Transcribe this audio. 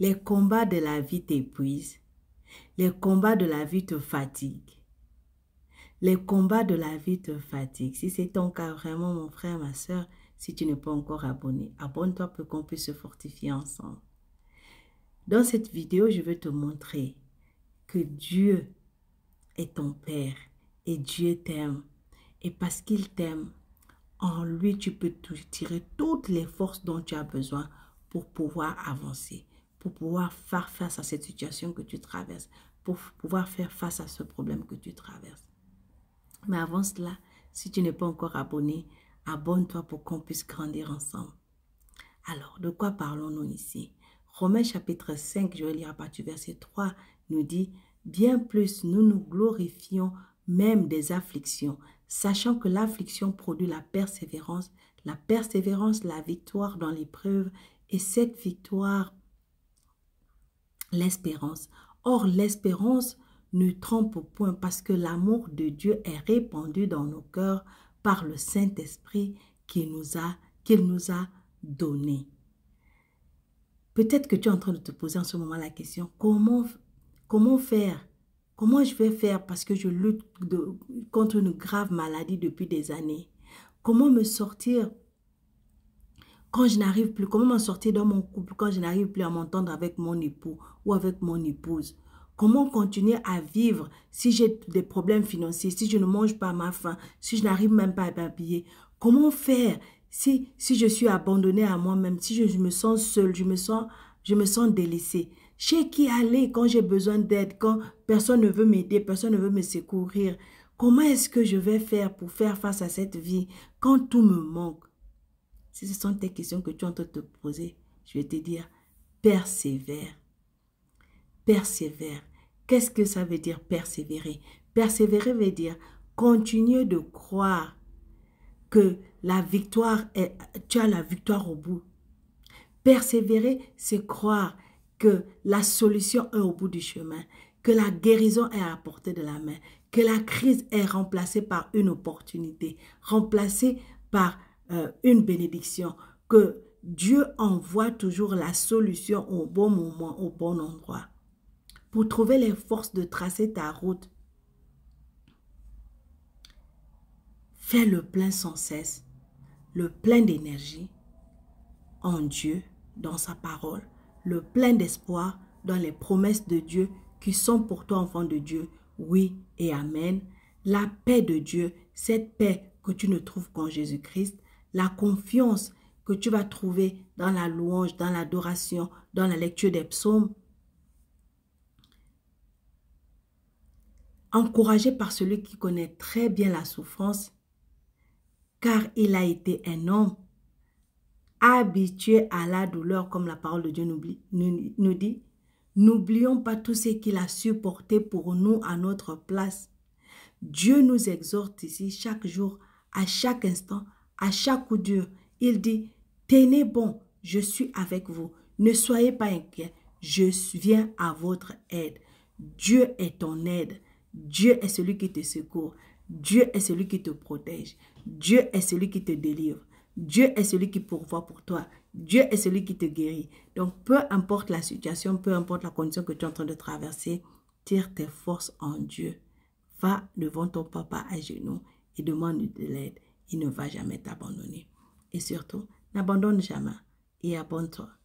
Les combats de la vie t'épuisent. Les combats de la vie te fatiguent. Les combats de la vie te fatiguent. Si c'est ton cas, vraiment, mon frère, ma soeur, si tu n'es pas encore abonné, abonne-toi pour qu'on puisse se fortifier ensemble. Dans cette vidéo, je veux te montrer que Dieu est ton Père et Dieu t'aime. Et parce qu'il t'aime, en lui, tu peux tirer toutes les forces dont tu as besoin pour pouvoir avancer pour pouvoir faire face à cette situation que tu traverses, pour pouvoir faire face à ce problème que tu traverses. Mais avant cela, si tu n'es pas encore abonné, abonne-toi pour qu'on puisse grandir ensemble. Alors, de quoi parlons-nous ici Romains chapitre 5, je vais lire à partir du verset 3, nous dit, Bien plus, nous nous glorifions même des afflictions, sachant que l'affliction produit la persévérance, la persévérance, la victoire dans l'épreuve, et cette victoire l'espérance. Or, l'espérance ne trompe point parce que l'amour de Dieu est répandu dans nos cœurs par le Saint-Esprit qu'il nous a, nous a donné. Peut-être que tu es en train de te poser en ce moment la question, comment, comment faire Comment je vais faire parce que je lutte contre une grave maladie depuis des années Comment me sortir quand je n'arrive plus, comment m'en sortir dans mon couple quand je n'arrive plus à m'entendre avec mon époux ou avec mon épouse Comment continuer à vivre si j'ai des problèmes financiers, si je ne mange pas ma faim, si je n'arrive même pas à m'habiller Comment faire si, si je suis abandonnée à moi-même, si je, me sens seule, je me sens, je me sens délaissée Chez qui aller quand j'ai besoin d'aide, quand personne ne veut m'aider, personne ne veut me secourir Comment est-ce que je vais faire pour faire face à cette vie quand tout me manque si ce sont des questions que tu es en te poser, je vais te dire, persévère. Persévère. Qu'est-ce que ça veut dire persévérer Persévérer veut dire continuer de croire que la victoire est, tu as la victoire au bout. Persévérer, c'est croire que la solution est au bout du chemin, que la guérison est à portée de la main, que la crise est remplacée par une opportunité, remplacée par euh, une bénédiction, que Dieu envoie toujours la solution au bon moment, au bon endroit, pour trouver les forces de tracer ta route. Fais le plein sans cesse, le plein d'énergie en Dieu, dans sa parole, le plein d'espoir dans les promesses de Dieu qui sont pour toi, enfant de Dieu. Oui et Amen. La paix de Dieu, cette paix que tu ne trouves qu'en Jésus-Christ, la confiance que tu vas trouver dans la louange, dans l'adoration, dans la lecture des psaumes. Encouragé par celui qui connaît très bien la souffrance, car il a été un homme habitué à la douleur, comme la parole de Dieu nous dit, n'oublions pas tout ce qu'il a supporté pour nous à notre place. Dieu nous exhorte ici chaque jour, à chaque instant, à chaque coup dur, il dit, tenez bon, je suis avec vous. Ne soyez pas inquiets, je viens à votre aide. Dieu est ton aide. Dieu est celui qui te secourt. Dieu est celui qui te protège. Dieu est celui qui te délivre. Dieu est celui qui pourvoit pour toi. Dieu est celui qui te guérit. Donc, peu importe la situation, peu importe la condition que tu es en train de traverser, tire tes forces en Dieu. Va devant ton papa à genoux et demande de l'aide il ne va jamais t'abandonner. Et surtout, n'abandonne jamais et abonne-toi